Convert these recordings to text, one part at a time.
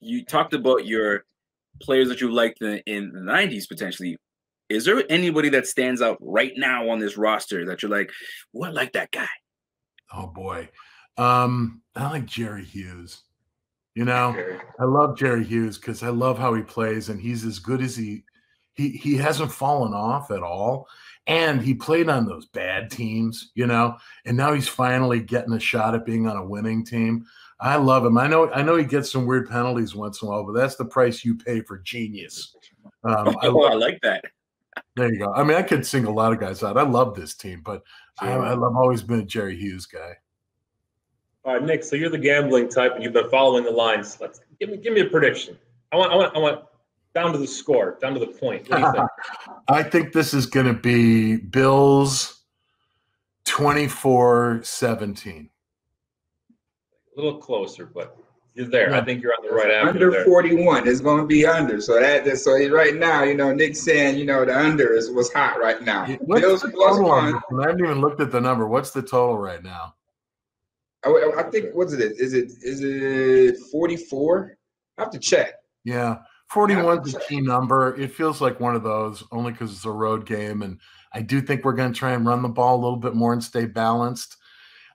you talked about your players that you liked in, the 90s potentially is there anybody that stands out right now on this roster that you're like well i like that guy oh boy um i like jerry hughes you know i love jerry hughes because i love how he plays and he's as good as he he he hasn't fallen off at all and he played on those bad teams you know and now he's finally getting a shot at being on a winning team I love him. I know I know he gets some weird penalties once in a while, but that's the price you pay for genius. Um, I, oh, I like that. There you go. I mean, I could sing a lot of guys out. I love this team, but sure. I, have always been a Jerry Hughes guy. All right, Nick. So you're the gambling type, and you've been following the lines. Let's give me give me a prediction. I want I want I want down to the score, down to the point. Think? I think this is going to be Bills 24-17 a little closer, but you're there. I think you're on the right Under there. 41 is going to be under. So that, so right now, you know, Nick saying, you know, the under is what's hot right now. Bills plus one. I haven't even looked at the number. What's the total right now? I, I think what's it? Is it is it 44? I have to check. Yeah. 41 is a key number. It feels like one of those only because it's a road game. And I do think we're going to try and run the ball a little bit more and stay balanced.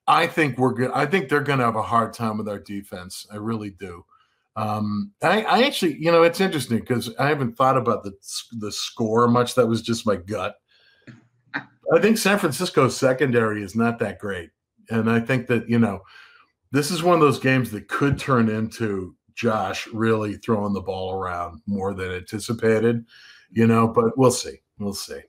I think we're good. I think they're going to have a hard time with our defense. I really do. Um, I, I actually, you know, it's interesting because I haven't thought about the the score much. That was just my gut. I think San Francisco's secondary is not that great, and I think that you know, this is one of those games that could turn into Josh really throwing the ball around more than anticipated. You know, but we'll see. We'll see.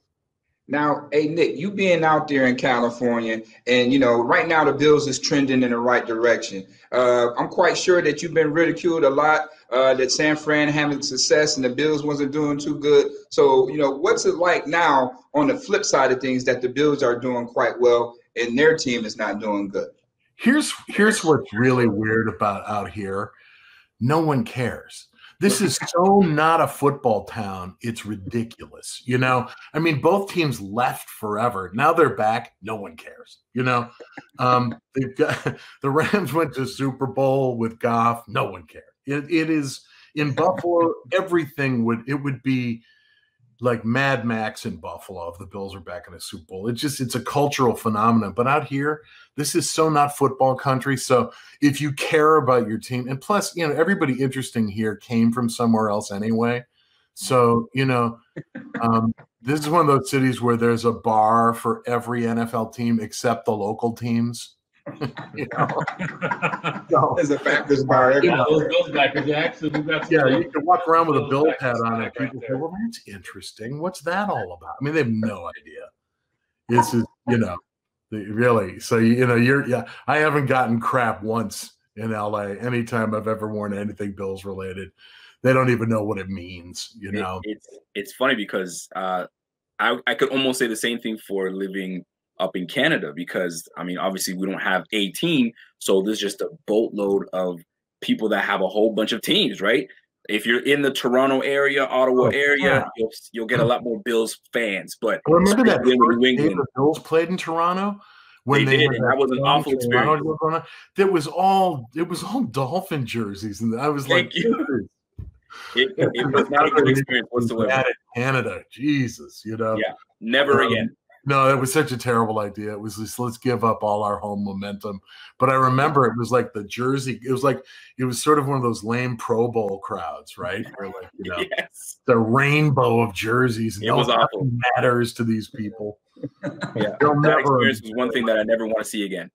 Now, hey Nick, you being out there in California, and you know, right now the Bills is trending in the right direction. Uh, I'm quite sure that you've been ridiculed a lot. Uh, that San Fran having success and the Bills wasn't doing too good. So, you know, what's it like now on the flip side of things that the Bills are doing quite well and their team is not doing good? Here's here's what's really weird about out here. No one cares. This is so not a football town. It's ridiculous. You know, I mean, both teams left forever. Now they're back. No one cares. You know, um, got, the Rams went to Super Bowl with Goff. No one cared. it, it is in Buffalo. everything would it would be like Mad Max in Buffalo if the Bills are back in a Super Bowl. It's just it's a cultural phenomenon. But out here, this is so not football country. So if you care about your team, and plus, you know, everybody interesting here came from somewhere else anyway. So, you know, um, this is one of those cities where there's a bar for every NFL team except the local teams. you know? so, There's a Baptist bar. Yeah, those, those back to Jackson. we got yeah, you can walk around with a bill hat on it. People say, well, that's interesting. What's that all about? I mean, they have no idea. This is, you know, really. So, you know, you're, yeah, I haven't gotten crap once in LA anytime I've ever worn anything Bills related. They don't even know what it means, you know? It, it's, it's funny because, uh, I, I could almost say the same thing for living up in Canada because I mean, obviously we don't have a team, so there's just a boatload of people that have a whole bunch of teams, right? If you're in the Toronto area, Ottawa oh, area, yeah. you'll, you'll, get a lot more Bills fans. But I remember that New England, the Bills played in Toronto when they, they did. that was an awful experience. That was all. It was all Dolphin jerseys, and I was Thank like, you. It, it, was not a good experience whatsoever. Canada, Jesus, you know. Yeah, never um, again. No, that was such a terrible idea. It was just let's give up all our home momentum. But I remember it was like the Jersey. It was like it was sort of one of those lame Pro Bowl crowds, right? Where like you know yes. the rainbow of jerseys. It no was awful. Matters to these people. yeah, that never experience was one thing that I never want to see again.